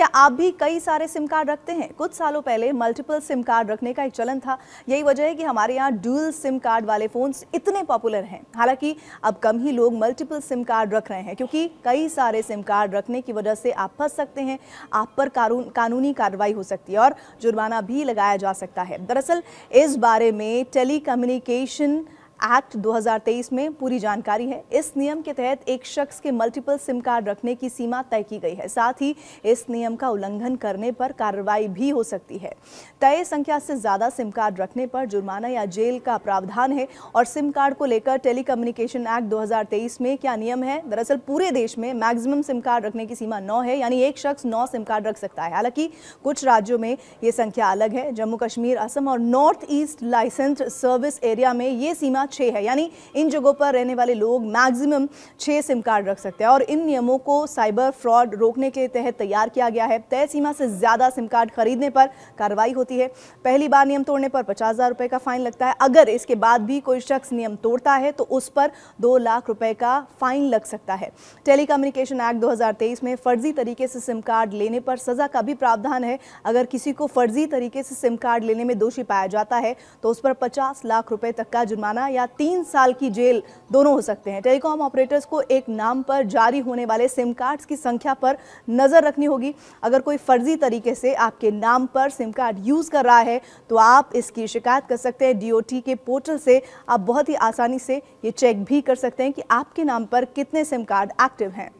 क्या आप भी कई सारे सिम कार्ड रखते हैं कुछ सालों पहले मल्टीपल सिम कार्ड रखने का एक चलन था यही वजह है कि हमारे यहाँ ड्यूल सिम कार्ड वाले फ़ोन इतने पॉपुलर हैं हालांकि अब कम ही लोग मल्टीपल सिम कार्ड रख रहे हैं क्योंकि कई सारे सिम कार्ड रखने की वजह से आप फंस सकते हैं आप पर कानूनी कार्रवाई हो सकती है और जुर्माना भी लगाया जा सकता है दरअसल इस बारे में टेलीकम्युनिकेशन एक्ट 2023 में पूरी जानकारी है इस नियम के तहत एक शख्स के मल्टीपल सिम कार्ड रखने की सीमा तय की गई है साथ ही इस नियम का उल्लंघन करने पर कार्रवाई भी हो सकती है तय संख्या से ज़्यादा सिम कार्ड रखने पर जुर्माना या जेल का प्रावधान है और सिम कार्ड को लेकर टेली कम्युनिकेशन एक्ट 2023 में क्या नियम है दरअसल पूरे देश में मैक्सिमम सिम कार्ड रखने की सीमा नौ है यानी एक शख्स नौ सिम कार्ड रख सकता है हालांकि कुछ राज्यों में ये संख्या अलग है जम्मू कश्मीर असम और north east license service area में ये सीमा छः है यानी इन जगहों पर रहने वाले लोग मैक्सिमम छः सिम कार्ड रख सकते हैं और इन नियमों को साइबर फ्रॉड रोकने के तहत तैयार किया गया है तय सीमा से ज़्यादा सिम कार्ड खरीदने पर कार्रवाई होती है पहली बार नियम तोड़ने पर पचास हज़ार रुपये का फाइन लगता है अगर इसके बाद भी कोई शख्स नियम तोड़ता है तो उस पर दो लाख रुपये का फाइन लग सकता है टेली कम्युनिकेशन एक्ट 2023 में फर्जी तरीके से सिम कार्ड लेने पर सजा का भी प्रावधान है अगर किसी को फर्जी तरीके से सिम कार्ड लेने में दोषी पाया जाता है तो उस पर पचास लाख रुपये तक का जुर्माना या या तीन साल की जेल दोनों हो सकते हैं टेलीकॉम ऑपरेटर्स को एक नाम पर जारी होने वाले सिम कार्ड्स की संख्या पर नज़र रखनी होगी अगर कोई फर्जी तरीके से आपके नाम पर सिम कार्ड यूज़ कर रहा है तो आप इसकी शिकायत कर सकते हैं डीओटी के पोर्टल से आप बहुत ही आसानी से ये चेक भी कर सकते हैं कि आपके नाम पर कितने सिम कार्ड एक्टिव हैं